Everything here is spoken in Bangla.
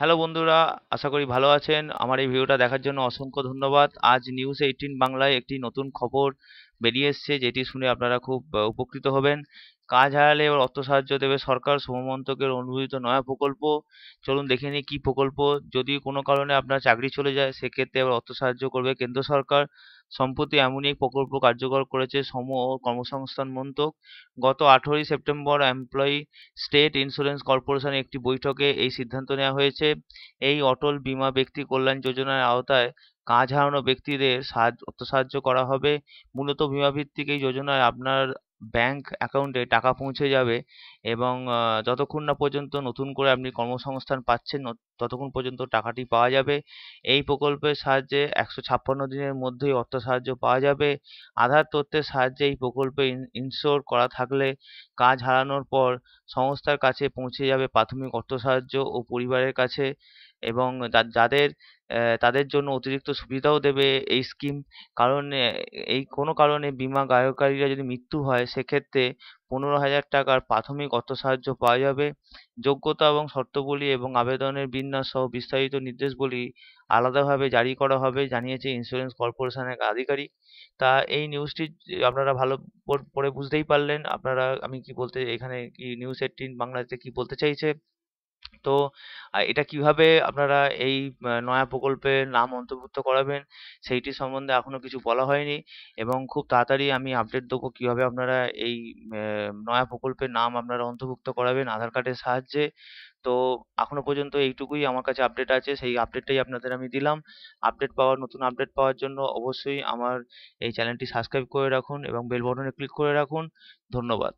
হ্যালো বন্ধুরা আশা করি ভালো আছেন আমার এই ভিডিওটা দেখার জন্য অসংখ্য ধন্যবাদ আজ নিউজ এইটিন বাংলায় একটি নতুন খবর বেরিয়ে এসছে যেটি শুনে আপনারা খুব উপকৃত হবেন কাজ হারালে এবার অর্থ সাহায্য দেবে সরকার শুভমন্তকের অনুমোদিত নয়া প্রকল্প চলুন দেখে নিই কী প্রকল্প যদি কোনো কারণে আপনার চাকরি চলে যায় সেক্ষেত্রে এবার অর্থ সাহায্য করবে কেন্দ্র সরকার সম্প্রতি এমনই এক প্রকল্প কার্যকর করেছে সম ও কর্মসংস্থান মন্ত্রক গত আঠেরোই সেপ্টেম্বর এমপ্লয়ি স্টেট ইন্স্যুরেন্স কর্পোরেশনের একটি বৈঠকে এই সিদ্ধান্ত নেওয়া হয়েছে এই অটল বীমা ব্যক্তি কল্যাণ যোজনার আওতায় কাজ হারানো ব্যক্তিদের সাহায্য অর্থ সাহায্য করা হবে মূলত ভিত্তিক এই যোজনায় আপনার ব্যাংক অ্যাকাউন্টে টাকা পৌঁছে যাবে এবং যতক্ষণ না পর্যন্ত নতুন করে আপনি কর্মসংস্থান পাচ্ছেন ততক্ষণ পর্যন্ত টাকাটি পাওয়া যাবে এই প্রকল্পের সাহায্যে একশো ছাপ্পান্ন দিনের মধ্যেই অর্থ সাহায্য পাওয়া যাবে আধার তথ্যের সাহায্যে এই প্রকল্পে ইনশোর করা থাকলে কাজ হারানোর পর সংস্থার কাছে পৌঁছে যাবে প্রাথমিক অর্থ সাহায্য ও পরিবারের কাছে এবং যাদের তাদের জন্য অতিরিক্ত সুবিধাও দেবে এই স্কিম কারণ এই কোনো কারণে বিমা গায়ককারীরা যদি মৃত্যু হয় সেক্ষেত্রে পনেরো হাজার টাকার প্রাথমিক অর্থ সাহায্য পাওয়া যাবে যোগ্যতা এবং শর্তাবলী এবং আবেদনের বিন্যাস সহ বিস্তারিত নির্দেশাবলী আলাদাভাবে জারি করা হবে জানিয়েছে ইন্স্যুরেন্স কর্পোরেশনের আধিকারিক তা এই নিউজটি আপনারা ভালো পড়ে বুঝতেই পারলেন আপনারা আমি কি বলতে এখানে কি নিউজ এইটিন বাংলাতে কি বলতে চাইছে তো এটা কিভাবে আপনারা এই নয়া প্রকল্পে নাম অন্তর্ভুক্ত করাবেন সেইটি সম্বন্ধে এখনো কিছু বলা হয়নি এবং খুব তাড়াতাড়ি আমি আপডেট দেবো কিভাবে আপনারা এই নয়া প্রকল্পের নাম আপনারা অন্তর্ভুক্ত করাবেন আধার কার্ডের সাহায্যে তো এখনো পর্যন্ত এইটুকুই আমার কাছে আপডেট আছে সেই আপডেটটাই আপনাদের আমি দিলাম আপডেট পাওয়ার নতুন আপডেট পাওয়ার জন্য অবশ্যই আমার এই চ্যানেলটি সাবস্ক্রাইব করে রাখুন এবং বেল বটনে ক্লিক করে রাখুন ধন্যবাদ